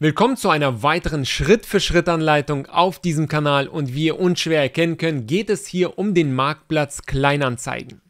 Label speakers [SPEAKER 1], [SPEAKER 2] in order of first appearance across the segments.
[SPEAKER 1] Willkommen zu einer weiteren Schritt-für-Schritt-Anleitung auf diesem Kanal und wie ihr unschwer erkennen könnt, geht es hier um den Marktplatz Kleinanzeigen.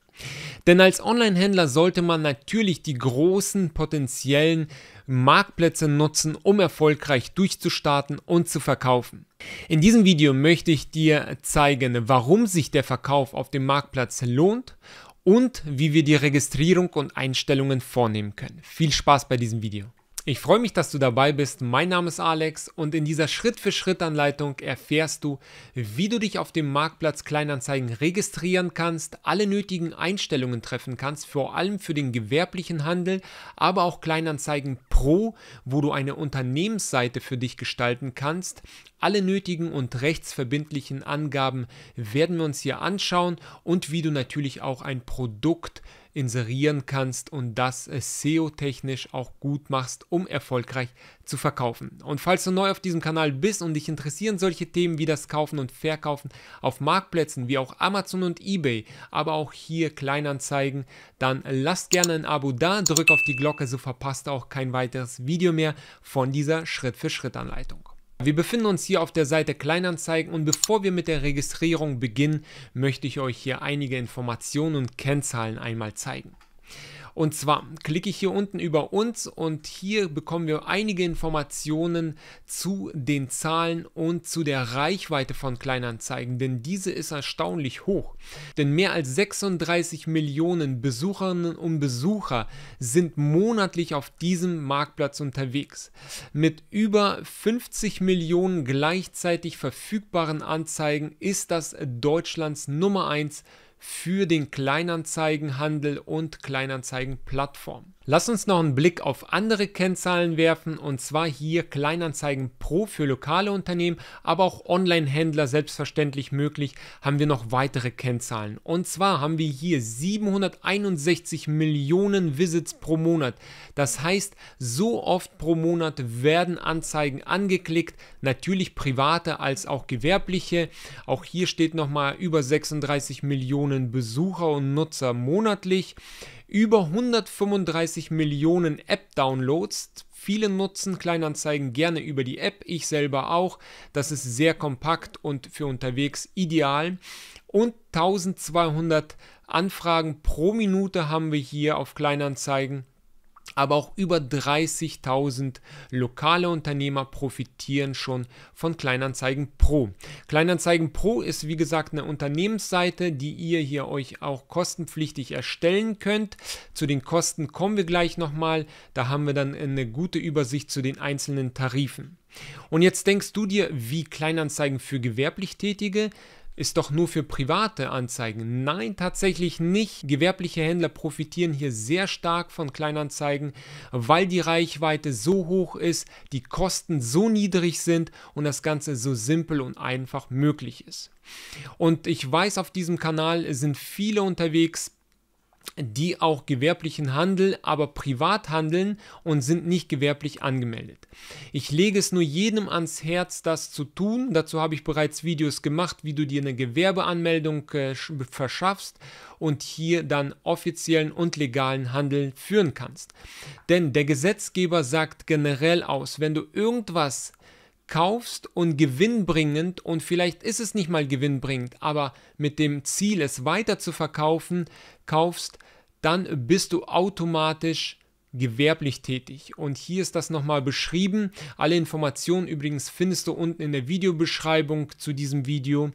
[SPEAKER 1] Denn als Online-Händler sollte man natürlich die großen potenziellen Marktplätze nutzen, um erfolgreich durchzustarten und zu verkaufen. In diesem Video möchte ich dir zeigen, warum sich der Verkauf auf dem Marktplatz lohnt und wie wir die Registrierung und Einstellungen vornehmen können. Viel Spaß bei diesem Video. Ich freue mich, dass du dabei bist. Mein Name ist Alex und in dieser Schritt-für-Schritt-Anleitung erfährst du, wie du dich auf dem Marktplatz Kleinanzeigen registrieren kannst, alle nötigen Einstellungen treffen kannst, vor allem für den gewerblichen Handel, aber auch Kleinanzeigen Pro, wo du eine Unternehmensseite für dich gestalten kannst. Alle nötigen und rechtsverbindlichen Angaben werden wir uns hier anschauen und wie du natürlich auch ein Produkt inserieren kannst und das äh, SEO-technisch auch gut machst, um erfolgreich zu verkaufen. Und falls du neu auf diesem Kanal bist und dich interessieren solche Themen wie das Kaufen und Verkaufen auf Marktplätzen wie auch Amazon und eBay, aber auch hier Kleinanzeigen, dann lass gerne ein Abo da, drück auf die Glocke, so verpasst du auch kein weiteres Video mehr von dieser Schritt-für-Schritt-Anleitung. Wir befinden uns hier auf der Seite Kleinanzeigen und bevor wir mit der Registrierung beginnen, möchte ich euch hier einige Informationen und Kennzahlen einmal zeigen. Und zwar klicke ich hier unten über uns und hier bekommen wir einige Informationen zu den Zahlen und zu der Reichweite von Kleinanzeigen, denn diese ist erstaunlich hoch. Denn mehr als 36 Millionen Besucherinnen und Besucher sind monatlich auf diesem Marktplatz unterwegs. Mit über 50 Millionen gleichzeitig verfügbaren Anzeigen ist das Deutschlands Nummer 1 für den Kleinanzeigenhandel und Kleinanzeigenplattform. Lass uns noch einen Blick auf andere Kennzahlen werfen und zwar hier Kleinanzeigen Pro für lokale Unternehmen, aber auch Online-Händler selbstverständlich möglich, haben wir noch weitere Kennzahlen. Und zwar haben wir hier 761 Millionen Visits pro Monat. Das heißt, so oft pro Monat werden Anzeigen angeklickt, natürlich private als auch gewerbliche. Auch hier steht nochmal über 36 Millionen Besucher und Nutzer monatlich über 135 Millionen App-Downloads. Viele nutzen Kleinanzeigen gerne über die App, ich selber auch. Das ist sehr kompakt und für unterwegs ideal. Und 1200 Anfragen pro Minute haben wir hier auf Kleinanzeigen aber auch über 30.000 lokale Unternehmer profitieren schon von Kleinanzeigen Pro. Kleinanzeigen Pro ist wie gesagt eine Unternehmensseite, die ihr hier euch auch kostenpflichtig erstellen könnt. Zu den Kosten kommen wir gleich nochmal, da haben wir dann eine gute Übersicht zu den einzelnen Tarifen. Und jetzt denkst du dir, wie Kleinanzeigen für gewerblich Tätige? ist doch nur für private Anzeigen. Nein, tatsächlich nicht. Gewerbliche Händler profitieren hier sehr stark von Kleinanzeigen, weil die Reichweite so hoch ist, die Kosten so niedrig sind und das Ganze so simpel und einfach möglich ist. Und ich weiß, auf diesem Kanal sind viele unterwegs, die auch gewerblichen Handel, aber privat handeln und sind nicht gewerblich angemeldet. Ich lege es nur jedem ans Herz, das zu tun. Dazu habe ich bereits Videos gemacht, wie du dir eine Gewerbeanmeldung äh, verschaffst und hier dann offiziellen und legalen Handel führen kannst. Denn der Gesetzgeber sagt generell aus, wenn du irgendwas kaufst und gewinnbringend und vielleicht ist es nicht mal gewinnbringend, aber mit dem Ziel, es weiter zu verkaufen, kaufst, dann bist du automatisch gewerblich tätig. Und hier ist das nochmal beschrieben. Alle Informationen übrigens findest du unten in der Videobeschreibung zu diesem Video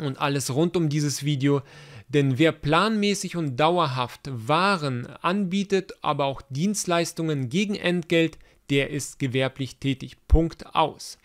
[SPEAKER 1] und alles rund um dieses Video. Denn wer planmäßig und dauerhaft Waren anbietet, aber auch Dienstleistungen gegen Entgelt, der ist gewerblich tätig. Punkt aus.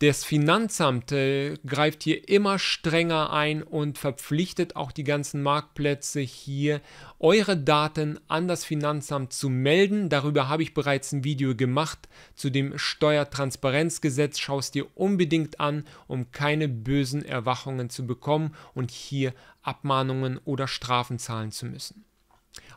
[SPEAKER 1] Das Finanzamt äh, greift hier immer strenger ein und verpflichtet auch die ganzen Marktplätze hier, eure Daten an das Finanzamt zu melden. Darüber habe ich bereits ein Video gemacht zu dem Steuertransparenzgesetz. Schau es dir unbedingt an, um keine bösen Erwachungen zu bekommen und hier Abmahnungen oder Strafen zahlen zu müssen.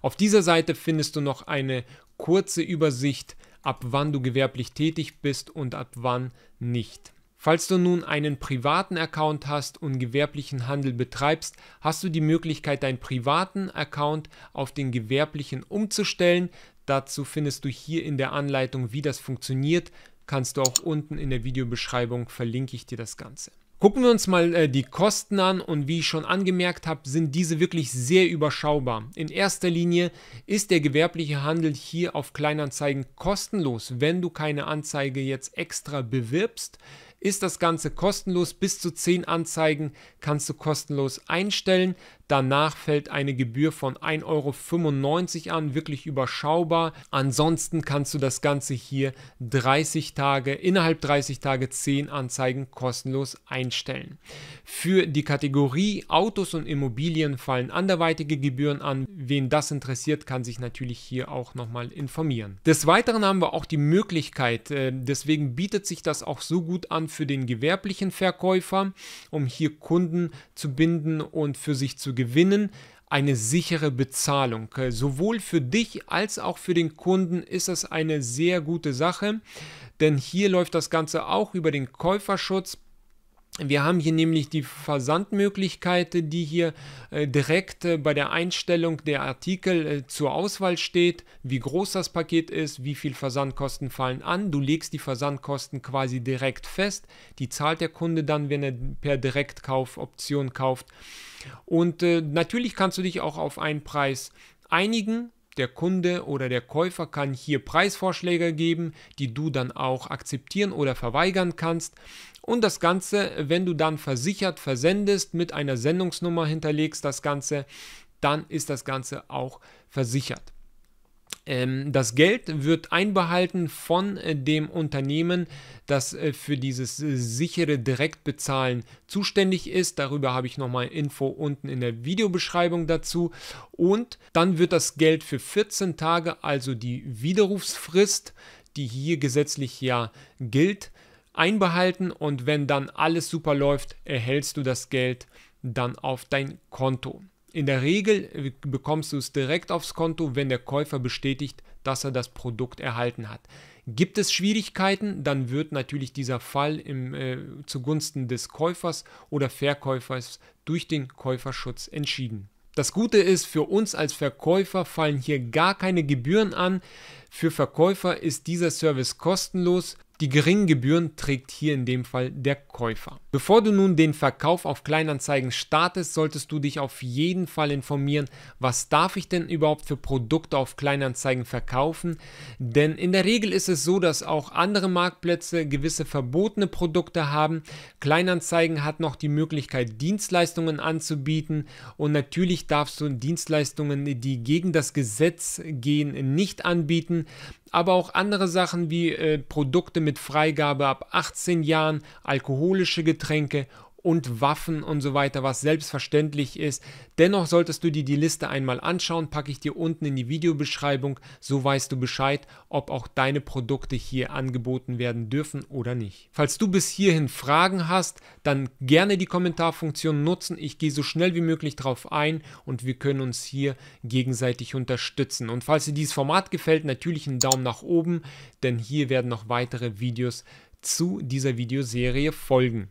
[SPEAKER 1] Auf dieser Seite findest du noch eine kurze Übersicht ab wann du gewerblich tätig bist und ab wann nicht. Falls du nun einen privaten Account hast und gewerblichen Handel betreibst, hast du die Möglichkeit, deinen privaten Account auf den gewerblichen umzustellen. Dazu findest du hier in der Anleitung, wie das funktioniert. Kannst du auch unten in der Videobeschreibung verlinke ich dir das Ganze. Gucken wir uns mal äh, die Kosten an und wie ich schon angemerkt habe, sind diese wirklich sehr überschaubar. In erster Linie ist der gewerbliche Handel hier auf Kleinanzeigen kostenlos. Wenn du keine Anzeige jetzt extra bewirbst, ist das Ganze kostenlos. Bis zu 10 Anzeigen kannst du kostenlos einstellen. Danach fällt eine Gebühr von 1,95 Euro an, wirklich überschaubar. Ansonsten kannst du das Ganze hier 30 Tage, innerhalb 30 Tage 10 Anzeigen kostenlos einstellen. Für die Kategorie Autos und Immobilien fallen anderweitige Gebühren an. Wen das interessiert, kann sich natürlich hier auch nochmal informieren. Des Weiteren haben wir auch die Möglichkeit, äh, deswegen bietet sich das auch so gut an für den gewerblichen Verkäufer, um hier Kunden zu binden und für sich zu gewinnen, eine sichere Bezahlung. Sowohl für dich als auch für den Kunden ist das eine sehr gute Sache, denn hier läuft das Ganze auch über den Käuferschutz wir haben hier nämlich die Versandmöglichkeit, die hier äh, direkt äh, bei der Einstellung der Artikel äh, zur Auswahl steht, wie groß das Paket ist, wie viel Versandkosten fallen an. Du legst die Versandkosten quasi direkt fest, die zahlt der Kunde dann, wenn er per Direktkaufoption kauft. Und äh, natürlich kannst du dich auch auf einen Preis einigen, der Kunde oder der Käufer kann hier Preisvorschläge geben, die du dann auch akzeptieren oder verweigern kannst. Und das Ganze, wenn du dann versichert versendest, mit einer Sendungsnummer hinterlegst das Ganze, dann ist das Ganze auch versichert. Ähm, das Geld wird einbehalten von äh, dem Unternehmen, das äh, für dieses äh, sichere Direktbezahlen zuständig ist. Darüber habe ich nochmal Info unten in der Videobeschreibung dazu. Und dann wird das Geld für 14 Tage, also die Widerrufsfrist, die hier gesetzlich ja gilt, einbehalten. Und wenn dann alles super läuft, erhältst du das Geld dann auf dein Konto. In der Regel bekommst du es direkt aufs Konto, wenn der Käufer bestätigt, dass er das Produkt erhalten hat. Gibt es Schwierigkeiten, dann wird natürlich dieser Fall im, äh, zugunsten des Käufers oder Verkäufers durch den Käuferschutz entschieden. Das Gute ist, für uns als Verkäufer fallen hier gar keine Gebühren an. Für Verkäufer ist dieser Service kostenlos. Die geringen Gebühren trägt hier in dem Fall der Käufer. Bevor du nun den Verkauf auf Kleinanzeigen startest, solltest du dich auf jeden Fall informieren, was darf ich denn überhaupt für Produkte auf Kleinanzeigen verkaufen? Denn in der Regel ist es so, dass auch andere Marktplätze gewisse verbotene Produkte haben. Kleinanzeigen hat noch die Möglichkeit, Dienstleistungen anzubieten und natürlich darfst du Dienstleistungen, die gegen das Gesetz gehen, nicht anbieten aber auch andere Sachen wie äh, Produkte mit Freigabe ab 18 Jahren, alkoholische Getränke und Waffen und so weiter, was selbstverständlich ist. Dennoch solltest du dir die Liste einmal anschauen, packe ich dir unten in die Videobeschreibung, so weißt du Bescheid, ob auch deine Produkte hier angeboten werden dürfen oder nicht. Falls du bis hierhin Fragen hast, dann gerne die Kommentarfunktion nutzen. Ich gehe so schnell wie möglich darauf ein und wir können uns hier gegenseitig unterstützen. Und falls dir dieses Format gefällt, natürlich einen Daumen nach oben, denn hier werden noch weitere Videos zu dieser Videoserie folgen.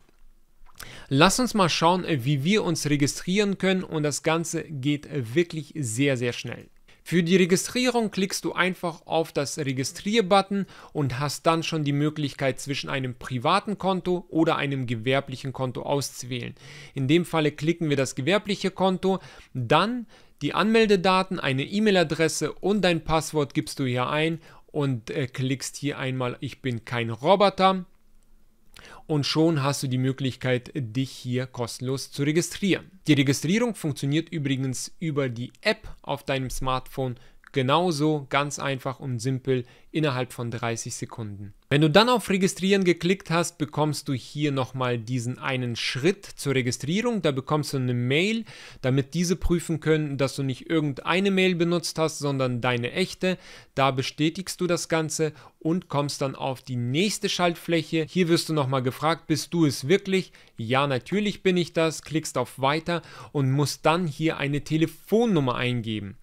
[SPEAKER 1] Lass uns mal schauen, wie wir uns registrieren können und das Ganze geht wirklich sehr, sehr schnell. Für die Registrierung klickst du einfach auf das Registrier-Button und hast dann schon die Möglichkeit zwischen einem privaten Konto oder einem gewerblichen Konto auszuwählen. In dem Falle klicken wir das gewerbliche Konto, dann die Anmeldedaten, eine E-Mail-Adresse und dein Passwort gibst du hier ein und äh, klickst hier einmal Ich bin kein Roboter und schon hast du die Möglichkeit, dich hier kostenlos zu registrieren. Die Registrierung funktioniert übrigens über die App auf deinem Smartphone genauso ganz einfach und simpel innerhalb von 30 Sekunden. Wenn du dann auf Registrieren geklickt hast, bekommst du hier nochmal diesen einen Schritt zur Registrierung. Da bekommst du eine Mail, damit diese prüfen können, dass du nicht irgendeine Mail benutzt hast, sondern deine echte. Da bestätigst du das Ganze und kommst dann auf die nächste Schaltfläche. Hier wirst du nochmal gefragt, bist du es wirklich? Ja, natürlich bin ich das. Klickst auf Weiter und musst dann hier eine Telefonnummer eingeben.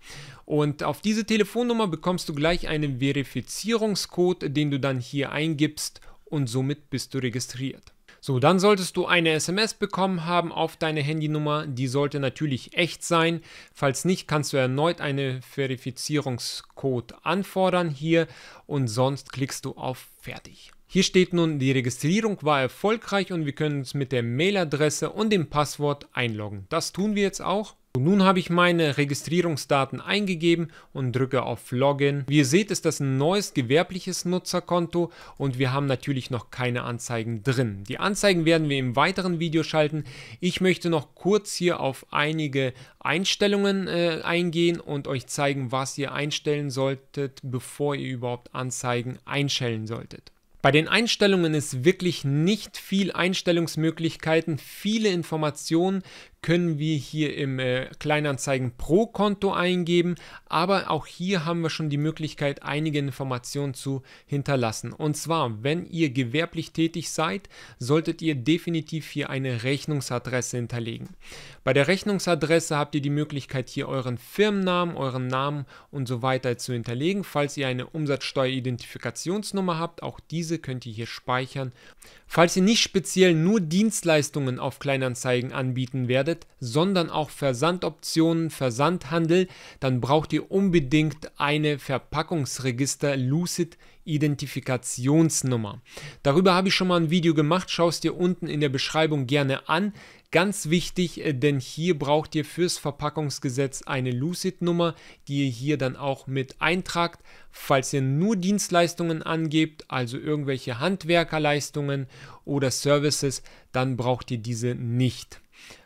[SPEAKER 1] Und auf diese Telefonnummer bekommst du gleich einen Verifizierungscode, den du dann hier eingibst und somit bist du registriert. So, dann solltest du eine SMS bekommen haben auf deine Handynummer. Die sollte natürlich echt sein. Falls nicht, kannst du erneut einen Verifizierungscode anfordern hier und sonst klickst du auf Fertig. Hier steht nun, die Registrierung war erfolgreich und wir können uns mit der Mailadresse und dem Passwort einloggen. Das tun wir jetzt auch. Und nun habe ich meine Registrierungsdaten eingegeben und drücke auf Login. Wie ihr seht, ist das ein neues gewerbliches Nutzerkonto und wir haben natürlich noch keine Anzeigen drin. Die Anzeigen werden wir im weiteren Video schalten. Ich möchte noch kurz hier auf einige Einstellungen äh, eingehen und euch zeigen, was ihr einstellen solltet, bevor ihr überhaupt Anzeigen einstellen solltet. Bei den Einstellungen ist wirklich nicht viel Einstellungsmöglichkeiten, viele Informationen, können wir hier im äh, Kleinanzeigen pro Konto eingeben, aber auch hier haben wir schon die Möglichkeit, einige Informationen zu hinterlassen. Und zwar, wenn ihr gewerblich tätig seid, solltet ihr definitiv hier eine Rechnungsadresse hinterlegen. Bei der Rechnungsadresse habt ihr die Möglichkeit, hier euren Firmennamen, euren Namen und so weiter zu hinterlegen. Falls ihr eine Umsatzsteueridentifikationsnummer habt, auch diese könnt ihr hier speichern. Falls ihr nicht speziell nur Dienstleistungen auf Kleinanzeigen anbieten werdet, sondern auch Versandoptionen, Versandhandel, dann braucht ihr unbedingt eine Verpackungsregister Lucid Identifikationsnummer. Darüber habe ich schon mal ein Video gemacht, schaust dir unten in der Beschreibung gerne an. Ganz wichtig, äh, denn hier braucht ihr fürs Verpackungsgesetz eine Lucid-Nummer, die ihr hier dann auch mit eintragt. Falls ihr nur Dienstleistungen angebt, also irgendwelche Handwerkerleistungen oder Services, dann braucht ihr diese nicht.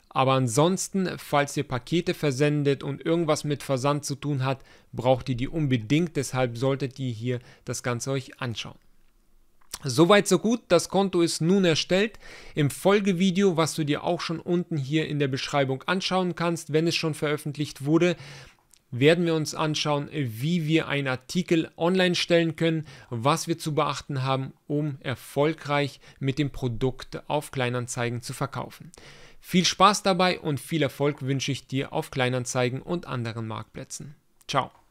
[SPEAKER 1] Aber ansonsten, falls ihr Pakete versendet und irgendwas mit Versand zu tun hat, braucht ihr die unbedingt. Deshalb solltet ihr hier das Ganze euch anschauen. Soweit so gut, das Konto ist nun erstellt. Im Folgevideo, was du dir auch schon unten hier in der Beschreibung anschauen kannst, wenn es schon veröffentlicht wurde, werden wir uns anschauen, wie wir einen Artikel online stellen können, was wir zu beachten haben, um erfolgreich mit dem Produkt auf Kleinanzeigen zu verkaufen. Viel Spaß dabei und viel Erfolg wünsche ich dir auf Kleinanzeigen und anderen Marktplätzen. Ciao.